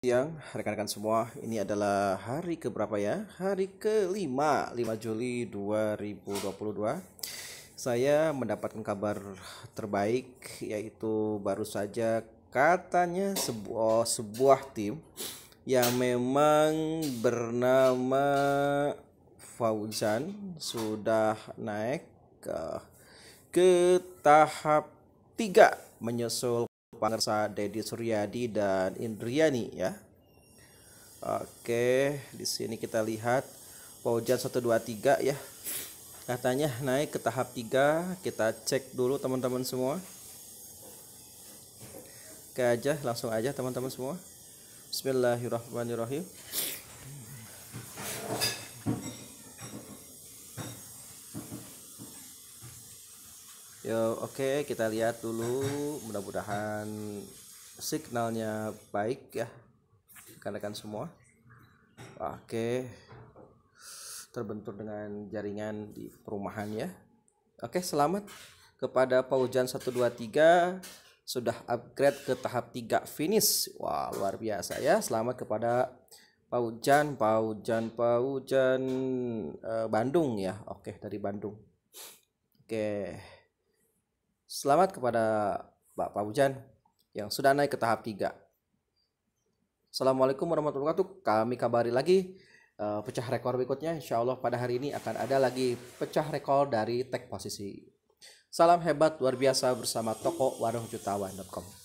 siang rekan-rekan semua ini adalah hari keberapa ya hari kelima 5 Juli 2022 saya mendapatkan kabar terbaik yaitu baru saja katanya sebuah sebuah tim yang memang bernama Fauzan sudah naik ke, eh, ke tahap 3 menyusul pangersa Dedi Suryadi dan Indriani ya. Oke, di sini kita lihat Paujan 123 ya. Katanya naik ke tahap 3, kita cek dulu teman-teman semua. Oke aja, langsung aja teman-teman semua. Bismillahirrahmanirrahim. Yo, oke okay, kita lihat dulu mudah-mudahan signalnya baik ya rekan-rekan semua oke okay. terbentur dengan jaringan di perumahan ya oke okay, selamat kepada Paujan 123 sudah upgrade ke tahap 3 finish wah luar biasa ya selamat kepada Paujan, Paujan, Paujan Ujan eh, Bandung ya. Oke, dari Bandung. Oke. Selamat kepada Pak Pabujan yang sudah naik ke tahap 3. Assalamualaikum warahmatullahi wabarakatuh. Kami kabari lagi uh, pecah rekor berikutnya. Insya Allah pada hari ini akan ada lagi pecah rekor dari tag posisi. Salam hebat luar biasa bersama toko warungjutawan.com.